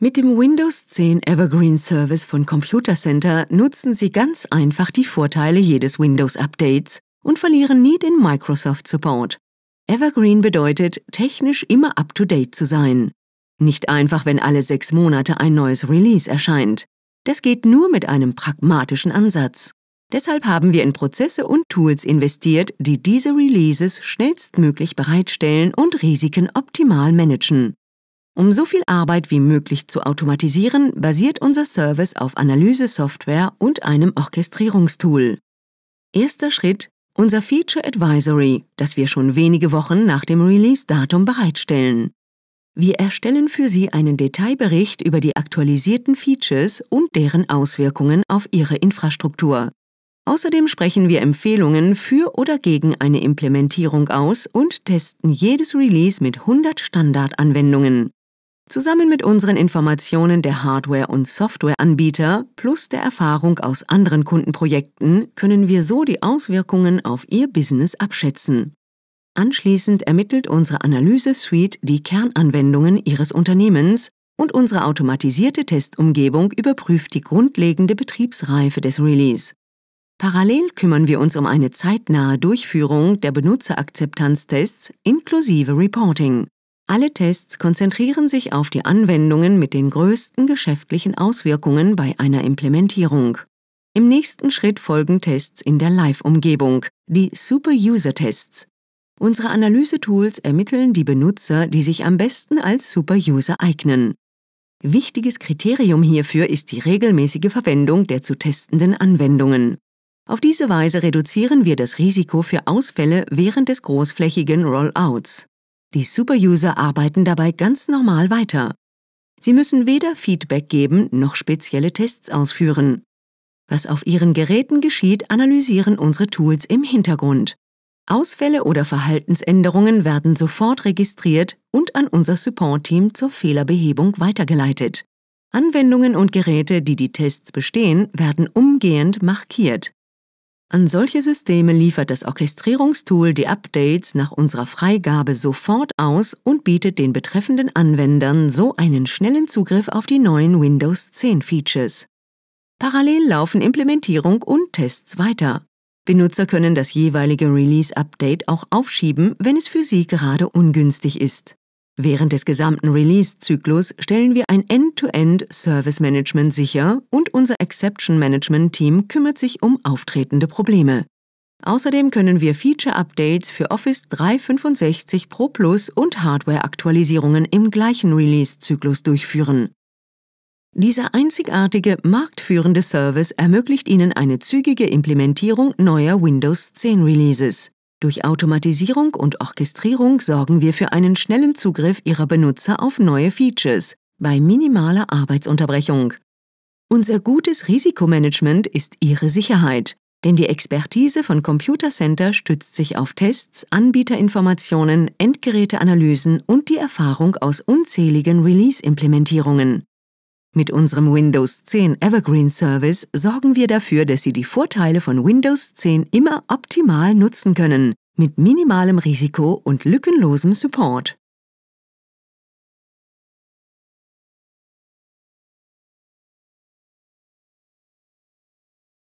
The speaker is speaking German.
Mit dem Windows 10 Evergreen Service von Computer Center nutzen Sie ganz einfach die Vorteile jedes Windows-Updates und verlieren nie den Microsoft-Support. Evergreen bedeutet, technisch immer up-to-date zu sein. Nicht einfach, wenn alle sechs Monate ein neues Release erscheint. Das geht nur mit einem pragmatischen Ansatz. Deshalb haben wir in Prozesse und Tools investiert, die diese Releases schnellstmöglich bereitstellen und Risiken optimal managen. Um so viel Arbeit wie möglich zu automatisieren, basiert unser Service auf Analyse-Software und einem Orchestrierungstool. Erster Schritt, unser Feature Advisory, das wir schon wenige Wochen nach dem Release-Datum bereitstellen. Wir erstellen für Sie einen Detailbericht über die aktualisierten Features und deren Auswirkungen auf Ihre Infrastruktur. Außerdem sprechen wir Empfehlungen für oder gegen eine Implementierung aus und testen jedes Release mit 100 Standardanwendungen. Zusammen mit unseren Informationen der Hardware- und Softwareanbieter plus der Erfahrung aus anderen Kundenprojekten können wir so die Auswirkungen auf Ihr Business abschätzen. Anschließend ermittelt unsere Analyse-Suite die Kernanwendungen Ihres Unternehmens und unsere automatisierte Testumgebung überprüft die grundlegende Betriebsreife des Release. Parallel kümmern wir uns um eine zeitnahe Durchführung der Benutzerakzeptanztests inklusive Reporting. Alle Tests konzentrieren sich auf die Anwendungen mit den größten geschäftlichen Auswirkungen bei einer Implementierung. Im nächsten Schritt folgen Tests in der Live-Umgebung, die Super-User-Tests. Unsere Analyse-Tools ermitteln die Benutzer, die sich am besten als Super-User eignen. Wichtiges Kriterium hierfür ist die regelmäßige Verwendung der zu testenden Anwendungen. Auf diese Weise reduzieren wir das Risiko für Ausfälle während des großflächigen Rollouts. Die Superuser arbeiten dabei ganz normal weiter. Sie müssen weder Feedback geben noch spezielle Tests ausführen. Was auf ihren Geräten geschieht, analysieren unsere Tools im Hintergrund. Ausfälle oder Verhaltensänderungen werden sofort registriert und an unser Support-Team zur Fehlerbehebung weitergeleitet. Anwendungen und Geräte, die die Tests bestehen, werden umgehend markiert, an solche Systeme liefert das Orchestrierungstool die Updates nach unserer Freigabe sofort aus und bietet den betreffenden Anwendern so einen schnellen Zugriff auf die neuen Windows 10 Features. Parallel laufen Implementierung und Tests weiter. Benutzer können das jeweilige Release-Update auch aufschieben, wenn es für sie gerade ungünstig ist. Während des gesamten Release-Zyklus stellen wir ein End-to-End Service Management sicher und unser Exception Management Team kümmert sich um auftretende Probleme. Außerdem können wir Feature-Updates für Office 365 Pro Plus und Hardware-Aktualisierungen im gleichen Release-Zyklus durchführen. Dieser einzigartige, marktführende Service ermöglicht Ihnen eine zügige Implementierung neuer Windows 10 Releases. Durch Automatisierung und Orchestrierung sorgen wir für einen schnellen Zugriff Ihrer Benutzer auf neue Features bei minimaler Arbeitsunterbrechung. Unser gutes Risikomanagement ist Ihre Sicherheit, denn die Expertise von Computer Center stützt sich auf Tests, Anbieterinformationen, Endgeräteanalysen und die Erfahrung aus unzähligen Release-Implementierungen. Mit unserem Windows 10 Evergreen Service sorgen wir dafür, dass Sie die Vorteile von Windows 10 immer optimal nutzen können, mit minimalem Risiko und lückenlosem Support.